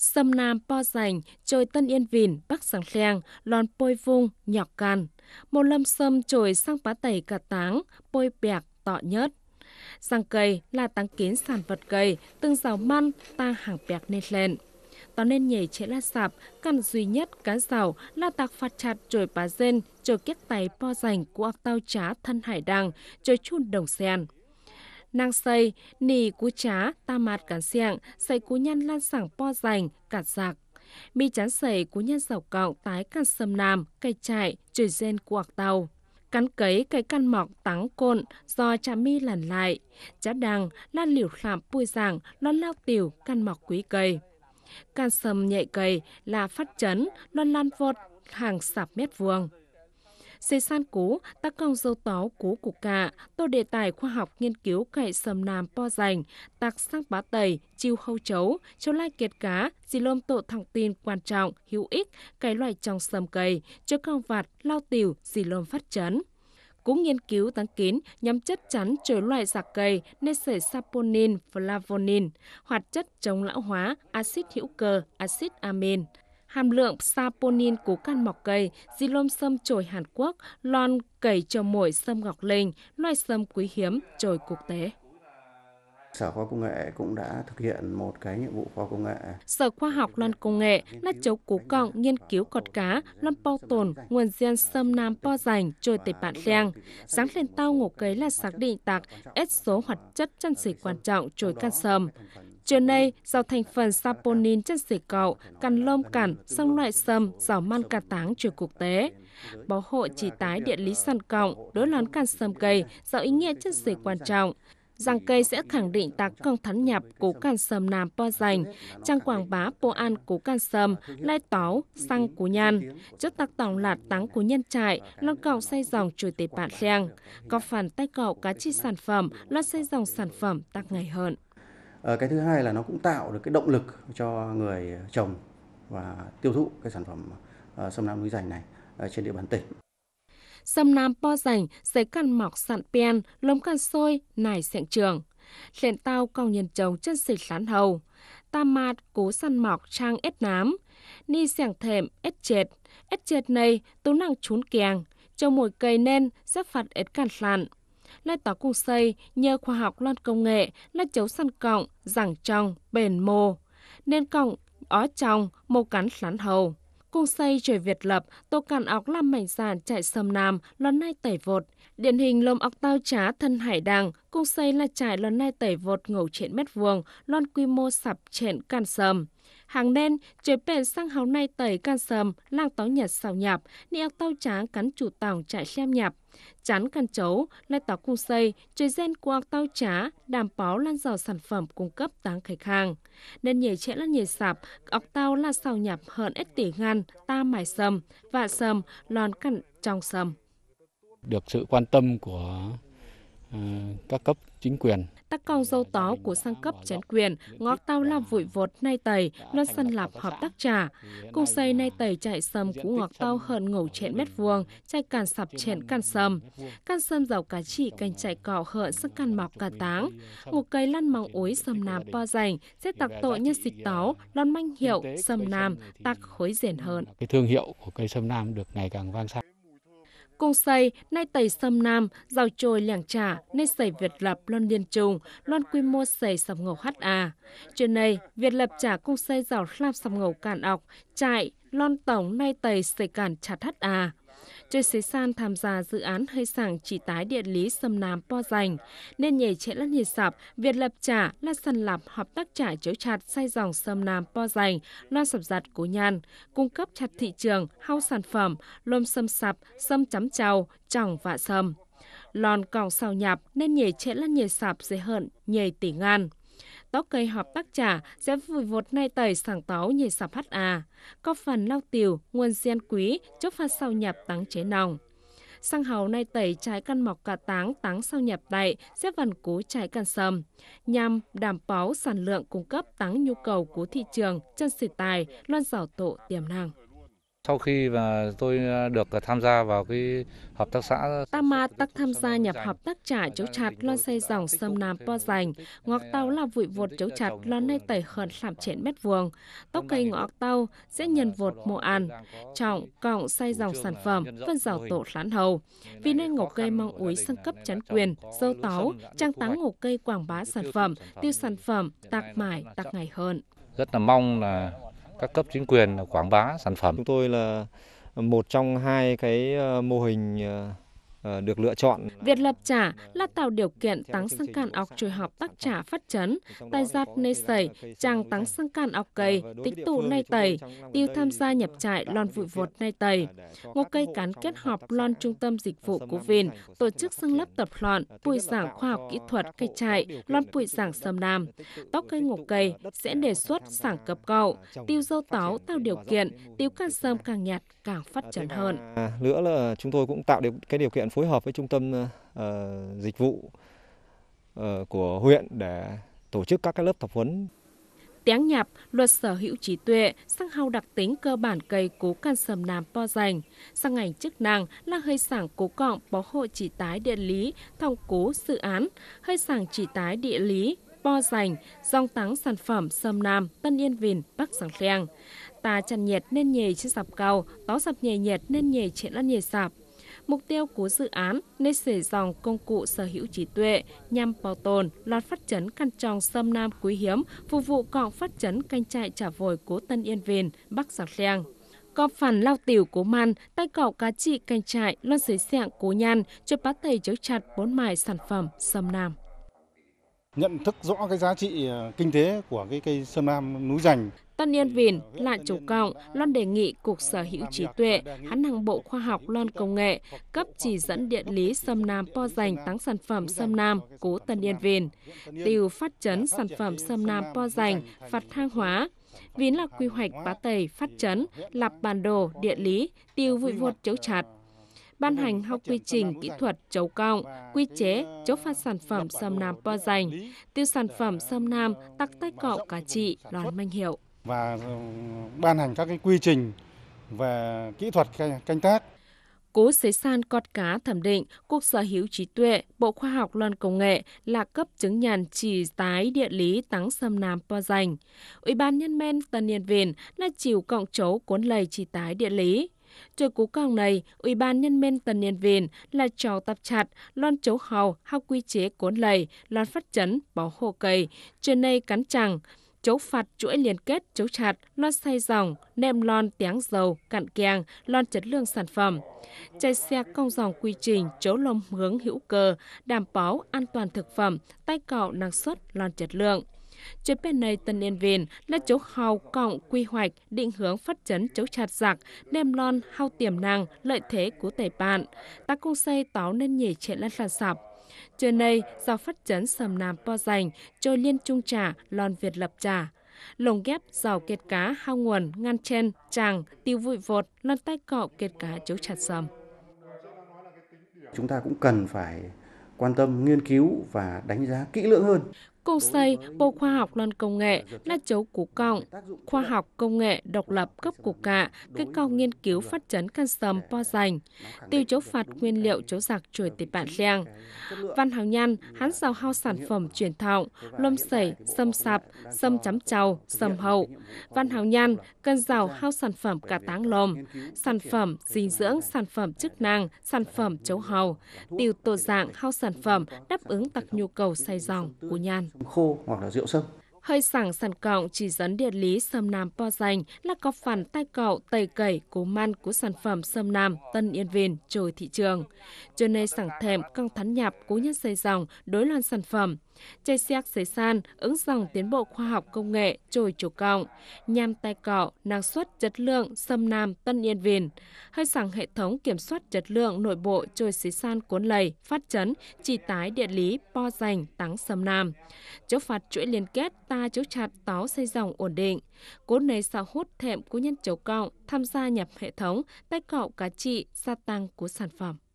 Sâm Nam Po Sành, Trồi Tân Yên Vìn, Bắc Sàng Leng, Lon Pôi Vung, Nhọc Can. Một lâm sâm trồi sang bá tẩy cả táng, bôi bẹc, tọ nhớt. Sang cây là táng kiến sản vật cây, từng rào măn, ta hàng bẹc nên lên. Tỏ nên nhảy chế la sạp, căn duy nhất cá rào là tạc phạt chặt trồi bá dên, trồi kiếc tay po rành của tao trá thân hải đăng, trồi chun đồng sen nang xây, nì cú chá ta mạt cản xiang, xây cú nhân lan sảng po dành cạt giặc. Mi chán sẩy cú nhân dầu cọng tái càn sâm nam, cây chạy trời gen cuạc tàu. Cắn cấy cây căn mọc tắng côn do trà mi làn lại. Chá đằng, lan liều khảm bùi giảng, lon lao tiểu căn mọc quý cây. Can sầm nhạy cây là phát chấn, lon lan vọt hàng sạp mét vuông xây san cố, tác công dâu táo cố cục cạ, tô đề tài khoa học nghiên cứu cậy sầm nam po dành, tạc sắc bá tẩy, chiêu hâu chấu, châu lai kiệt cá, dì lôm tổ thông tin quan trọng, hữu ích, cái loại trong sầm cây, chớ cao vạt, lao tiểu, dì lôm phát chấn cũng nghiên cứu tăng kín nhằm chất chắn chứa loại giặc cây nên sể saponin, flavonin, hoạt chất chống lão hóa, axit hữu cơ, axit amin hàm lượng saponin của căn mọc cây, xylom sâm trồi Hàn Quốc, lon cầy cho mồi sâm ngọc linh, loài sâm quý hiếm trồi quốc tế. Sở khoa công nghệ cũng đã thực hiện một cái nhiệm vụ khoa công nghệ. Sở khoa học loan công nghệ, nát chấu cú cộng nghiên cứu cọt cá, lâm po tồn, nguồn gen sâm nam po rành, trôi tây bạn leng. Dáng lên tao ngủ cấy là xác định tạc, ép số hoạt chất chân sỉ quan trọng trồi can sâm. Trưa nay, do thành phần saponin chất xỉ cậu, cằn lông cản, sông loại sâm, giỏ man cà táng trừ quốc tế. Báo hội chỉ tái địa lý săn cộng, đối loán cằn sâm cây, do ý nghĩa chất xỉ quan trọng rằng cây sẽ khẳng định tác công thắn nhập của can sâm nam po dành, trang quảng bá po an của can sâm lai táo, xăng của nhan, chất tác tổng lạt táng của nhân trại, lo cậu xây dòng chủ tế bạn khen, có phần tay cậu cá chi sản phẩm, lo xây dòng sản phẩm tăng ngày hơn. Ờ, cái thứ hai là nó cũng tạo được cái động lực cho người trồng và tiêu thụ cái sản phẩm ờ, sâm nam núi rành này ờ, trên địa bàn tỉnh sâm nam po rành giấy căn mọc sạn pen lống căn sôi nải sẹn trường lẹn tao còng nhân trồng chân xịt sán hầu tam mạt cố săn mọc trang ép nám ni sẻng thềm ép chệt ép chệt này tú năng trốn kèng cho mỗi cây nên sẽ phạt ép cản lạn lai tỏ cung xây nhờ khoa học loan công nghệ, lai chấu săn cọng, giảng trong, bền mô. Nên cọng, ó trong, mô cắn lán hầu. Cung xây trời Việt lập, tô càn ọc làm mảnh sàn chạy sầm nam, lon nay tẩy vột. Điển hình lồng ốc tao trá thân hải đàng, cung xây là trải lon nay tẩy vột ngầu trên mét vuông, lon quy mô sập trên can sầm hàng đen chế bền sang hào nay tẩy can sầm lang táo nhật xào nhạp ni ạc tao tráng cắn chủ tàu chạy xem nhạp chán can chấu lai táo cung xây chế gen của ạc tao trá đảm bảo lan dò sản phẩm cung cấp táng khách hàng nên nhảy trẻ lan nhảy sạp ọc tao là xào nhạp hơn ít tỷ ngàn ta mài sầm vạ sầm lòn cặn trong sầm được sự quan tâm của ờ, các cấp chính quyền tắc cong dâu tó của sang cấp chén quyền, ngót tao làm vội vột nay tầy, non sân lạp hợp tác trà. Cùng xây nay tầy chạy sầm của ngọt tao hơn ngầu chén mét vuông, chạy càn sập chén càn sầm. Càn sầm giàu cá chỉ cành chạy cỏ hợn sân càn mọc cả táng. Ngục cây lăn mong ối sầm nam po dành, sẽ tặc tội nhân dịch táo, lon manh hiệu sầm nam, tặc khối rền hơn. Cái thương hiệu của cây sầm nam được ngày càng vang xa. Cung xây, nay tẩy sâm nam, rào trồi lẻng trả, nên xảy Việt lập lon liên trùng, lon quy mô xảy sầm ngầu hát à. Trên này, Việt lập trả cung xây rào làm sầm ngầu cản ọc, chạy, lon tổng nay tẩy xảy cản chặt hát à. Chơi xế san tham gia dự án hơi sảng chỉ tái địa lý sâm nam po dành, nên nhảy trẻ lát nhiệt sạp, Việt lập trả, lát sân lạp hợp tác trả chấu chặt sai dòng sâm nam po dành, lo sập giặt cố nhan, cung cấp chặt thị trường, hau sản phẩm, lôm sâm sạp, sâm chấm trầu, trỏng vạ sâm. Lòn còng sao nhạp nên nhảy trẻ lát nhiệt sạp dễ hận, nhảy tỉ ngan tóc cây họp tác trả sẽ vùi vột nay tẩy sảng táo như sạp hắt à. Có phần lau tiểu, nguồn gen quý, chốc phát sau nhập tắng chế nòng sang hầu nay tẩy trái căn mọc cả táng táng sau nhập tại xếp vần cú trái căn sầm nhằm đảm bảo sản lượng cung cấp táng nhu cầu của thị trường chân xịt tài loan giảo tổ tiềm năng sau khi mà tôi ờ, được ờ, tham gia vào cái hợp tác xã Tama tắc tham gia nhập hợp tác trả chấu chặt lo xây dòng sâm nam po dành, ngọc tàu là vụi vột chấu chặt lo nay tẩy khẩn làm trên mét vuông. Tóc cây ngọc tàu sẽ nhân vột mô ăn, trọng, cọng xây dòng sản phẩm, phân rào tổ lán hầu. Vì nên ngọc cây mong úi sang cấp chắn quyền, dâu táo, trang táng ngọc cây quảng bá sản phẩm, tiêu sản phẩm, tạc mải, tạc ngày hơn. Rất là mong là các cấp chính quyền quảng bá sản phẩm. Chúng tôi là một trong hai cái ờ, mô hình ờ, Ờ, được lựa chọn. Việc lập trả là tạo điều kiện tăng sang can ọc trùi học tác trả phát chấn, tài giặt nê sẩy, chàng tăng sang can ọc ờ, cây, tích tụ nay tẩy, tiêu tham gia nhập trại lon vụi vột nay tẩy. Ngô ờ, cây cán kết hợp lon trung tâm dịch vụ của Vin, tổ chức sang lớp tập lọn, buổi giảng khoa học kỹ thuật cây trại, lon buổi giảng sâm nam. Tóc cây ngô cây sẽ đề xuất sảng cấp cậu, tiêu dâu táo tạo điều kiện, tiêu can sâm càng nhạt càng phát chấn hơn. nữa là chúng tôi cũng tạo điều, cái điều kiện phối hợp với trung tâm ờ, ờ, dịch vụ ờ, của huyện để tổ chức các lớp tập huấn. Tiếng nhạp, luật sở hữu trí tuệ, sang hao đặc tính cơ bản cây cố can sầm nam po dành. Sang ngành chức năng là hơi sảng cố cọng bó hộ chỉ tái địa lý, thông cố dự án, hơi sảng chỉ tái địa lý, po dành, dòng tắng sản phẩm sầm nam, tân yên vìn, bắc sáng khen. Ta chăn nhiệt nên nhề trên sạp cầu, tó sạp nhề nhiệt nên nhề trên ăn nhề sạp, Mục tiêu của dự án nên sử dòng công cụ sở hữu trí tuệ nhằm bảo tồn loạt phát chấn căn tròn sâm nam quý hiếm, phục vụ cọng phát chấn canh trại trả vồi của Tân Yên Viên Bắc Giọc Leng có phần lao tiểu cố man, tay cỏ cá trị canh trại, loan dưới sẹng cố nhan, cho bá tẩy chấu chặt bốn mài sản phẩm sâm nam. Nhận thức rõ cái giá trị ờ, kinh tế của cái cây sâm nam núi rành Tân Yên Vìn, Lạn Chủ Cộng, Loan đề nghị Cục Sở hữu trí tuệ, Hán Hàng Bộ Khoa học Loan Công nghệ cấp chỉ dẫn địa lý Sâm Nam Po Dành tăng sản phẩm Sâm Nam, của Tân Yên Vìn. Tiêu phát chấn sản phẩm Sâm Nam Po Dành, phạt thang hóa, Vín là quy hoạch bá tẩy phát chấn, lập bản đồ, địa lý, tiêu vui vột chấu chặt ban hành học quy trình kỹ thuật chấu cộng, quy chế chấu phát sản phẩm sâm nam po dành, tiêu sản phẩm sâm nam tắc tách cọ cả trị đoàn minh hiệu và ờ, ban hành các cái quy trình về kỹ thuật canh tác. Cố Xế San Cọt Cá thẩm định quốc Sở hữu trí tuệ, Bộ Khoa học Loan Công nghệ là cấp chứng nhận chỉ tái địa lý tắng sâm nam po dành. Ủy ban nhân men Tân Niên Vìn là chịu cộng chấu cuốn lầy chỉ tái địa lý. Trừ cú còng này, Ủy ban nhân men Tân Niên Vìn là trò tập chặt, loan chấu hầu, hao quy chế cuốn lầy, loan phát chấn, bó hồ cây, trên nay cắn chẳng, Chấu phạt chuỗi liên kết chấu chặt, lon xay dòng, nem lon tiếng dầu, cặn kèng, lon chất lượng sản phẩm. Chạy xe cong dòng quy trình chấu lông hướng hữu cơ, đảm bảo an toàn thực phẩm, tay cạo năng suất lon chất lượng. Chế bên này Tân Yên Vìn là chấu hào cộng quy hoạch định hướng phát triển chấu chặt giặc, nem lon hao tiềm năng, lợi thế của Tây Bạn. Ta cũng xây táo nên nhảy trẻ lăn lăn sạp Trưa nay, do phát chấn sầm nam po dành, trôi liên trung trà, lon Việt lập trà. Lồng ghép rào kiệt cá, hao nguồn, ngăn chen, tràng, tiêu vụi vột, lăn tay cọ kiệt cá chấu chặt sầm. Chúng ta cũng cần phải quan tâm, nghiên cứu và đánh giá kỹ lưỡng hơn cô xây Bộ Khoa học non Công nghệ là chấu cú cộng, khoa học công nghệ độc lập cấp cục cạ, cái cao nghiên cứu phát triển can sầm po dành, tiêu chấu phạt nguyên liệu chấu giặc chuỗi tịch bản liang. Văn hào nhăn, hắn giàu hao sản phẩm truyền thọng, lôm sẩy, sâm sạp, sâm chấm trầu, sâm hậu. Văn hào nhăn cần giàu hao sản phẩm cả táng lồm, sản phẩm dinh dưỡng, sản phẩm chức năng, sản phẩm chấu hầu, tiêu tổ dạng hao sản phẩm đáp ứng tặc nhu cầu say dòng của nhan khô hoặc là rượu sâm hơi sảng sàn cọng chỉ dẫn địa lý sâm nam po dành là có phần tay cậu tầy cẩy cố man của sản phẩm sâm nam tân yên viên trôi thị trường. Cho nên sảng thèm căng thắn nhạp cố nhân xây dòng đối loan sản phẩm. Chai xéc xế san ứng dòng tiến bộ khoa học công nghệ trôi chủ cọng, nham tay cọ, năng suất chất lượng sâm nam tân yên viên. Hơi sảng hệ thống kiểm soát chất lượng nội bộ trôi xế san cuốn lầy, phát chấn, chỉ tái địa lý po dành tắng sâm nam. Chỗ phạt chuỗi liên kết tăng ta chú chặt táo xây dòng ổn định. Cố nấy sao hút thẹm của nhân chấu cộng tham gia nhập hệ thống, tách cộng cá trị, gia tăng của sản phẩm.